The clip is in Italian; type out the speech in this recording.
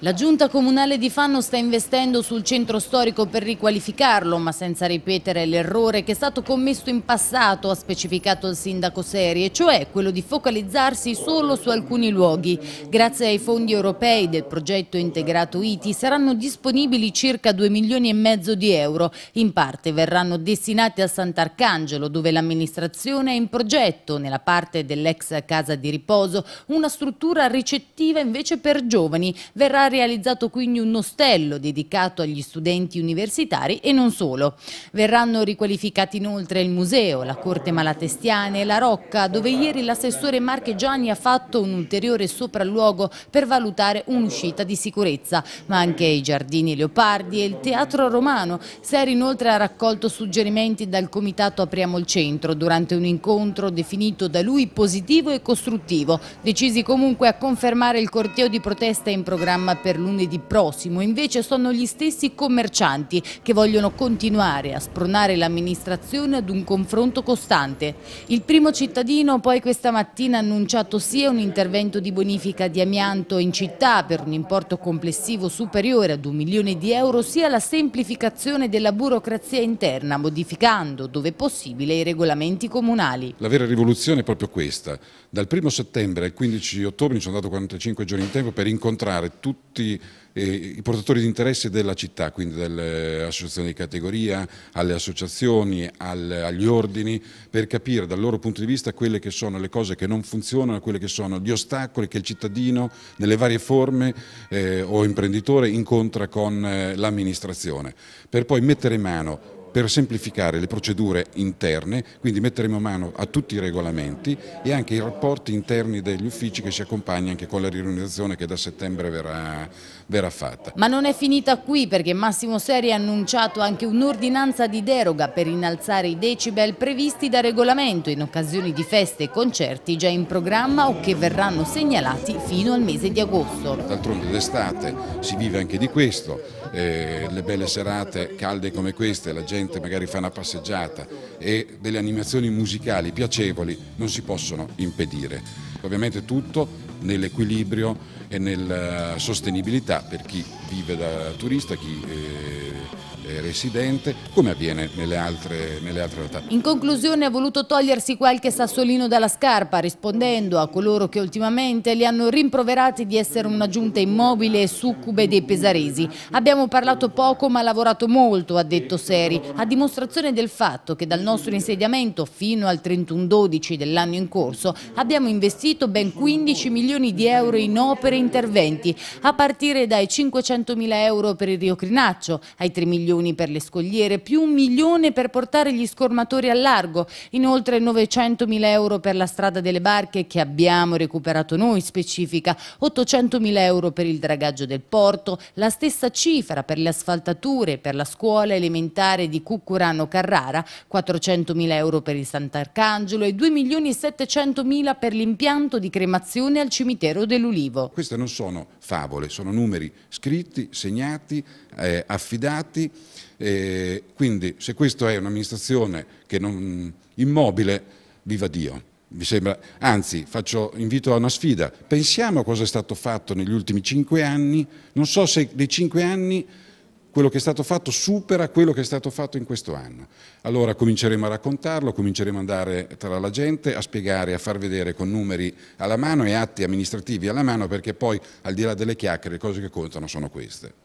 La giunta comunale di Fanno sta investendo sul centro storico per riqualificarlo, ma senza ripetere l'errore che è stato commesso in passato, ha specificato il sindaco Seri, e cioè quello di focalizzarsi solo su alcuni luoghi. Grazie ai fondi europei del progetto integrato ITI saranno disponibili circa 2 milioni e mezzo di euro. In parte verranno destinati a Sant'Arcangelo, dove l'amministrazione è in progetto, nella parte dell'ex casa di riposo, una struttura ricettiva invece per giovani. Verrà realizzato quindi un ostello dedicato agli studenti universitari e non solo. Verranno riqualificati inoltre il museo, la corte malatestiana e la Rocca, dove ieri l'assessore Marche Gianni ha fatto un ulteriore sopralluogo per valutare un'uscita di sicurezza, ma anche i giardini Leopardi e il teatro romano. Seri inoltre ha raccolto suggerimenti dal comitato Apriamo il Centro durante un incontro definito da lui positivo e costruttivo, decisi comunque a confermare il corteo di protesta in programma per lunedì prossimo, invece sono gli stessi commercianti che vogliono continuare a spronare l'amministrazione ad un confronto costante. Il primo cittadino poi questa mattina ha annunciato sia un intervento di bonifica di amianto in città per un importo complessivo superiore ad un milione di euro, sia la semplificazione della burocrazia interna, modificando dove possibile i regolamenti comunali. La vera rivoluzione è proprio questa. Dal 1 settembre al 15 ottobre mi sono dato 45 giorni in tempo per incontrare tutti tutti eh, i portatori di interesse della città, quindi dalle associazioni di categoria, alle associazioni, agli ordini, per capire dal loro punto di vista quelle che sono le cose che non funzionano, quelle che sono gli ostacoli che il cittadino nelle varie forme eh, o imprenditore incontra con eh, l'amministrazione, per poi mettere mano per semplificare le procedure interne, quindi metteremo mano a tutti i regolamenti e anche i rapporti interni degli uffici che si accompagna anche con la riunione che da settembre verrà, verrà fatta. Ma non è finita qui perché Massimo Seri ha annunciato anche un'ordinanza di deroga per innalzare i decibel previsti da regolamento in occasione di feste e concerti già in programma o che verranno segnalati fino al mese di agosto. D'altronde d'estate si vive anche di questo, eh, le belle serate calde come queste, la gente gente magari fa una passeggiata e delle animazioni musicali piacevoli non si possono impedire. Ovviamente tutto nell'equilibrio e nella sostenibilità per chi vive da turista, chi eh, è residente, come avviene nelle altre, nelle altre realtà. In conclusione ha voluto togliersi qualche sassolino dalla scarpa rispondendo a coloro che ultimamente li hanno rimproverati di essere una giunta immobile e succube dei pesaresi. Abbiamo parlato poco ma lavorato molto, ha detto Seri, a dimostrazione del fatto che dal nostro insediamento fino al 31-12 dell'anno in corso abbiamo investito ben 15 milioni di euro in opere interventi, a partire dai 500.000 euro per il Rio Crinaccio, ai 3 milioni per le scogliere, più un milione per portare gli scormatori al largo, inoltre 900.000 euro per la strada delle barche che abbiamo recuperato noi, specifica 800.000 euro per il dragaggio del porto, la stessa cifra per le asfaltature, per la scuola elementare di Cucurano Carrara, 400.000 euro per il Sant'Arcangelo e 2 milioni e 2.700.000 per l'impianto di cremazione al cimitero dell'Ulivo queste non sono favole, sono numeri scritti, segnati, eh, affidati, eh, quindi se questa è un'amministrazione che non immobile, viva Dio. Mi sembra, anzi, faccio, invito a una sfida. Pensiamo a cosa è stato fatto negli ultimi cinque anni. Non so se dei cinque anni quello che è stato fatto supera quello che è stato fatto in questo anno. Allora cominceremo a raccontarlo, cominceremo ad andare tra la gente, a spiegare, a far vedere con numeri alla mano e atti amministrativi alla mano, perché poi al di là delle chiacchiere le cose che contano sono queste.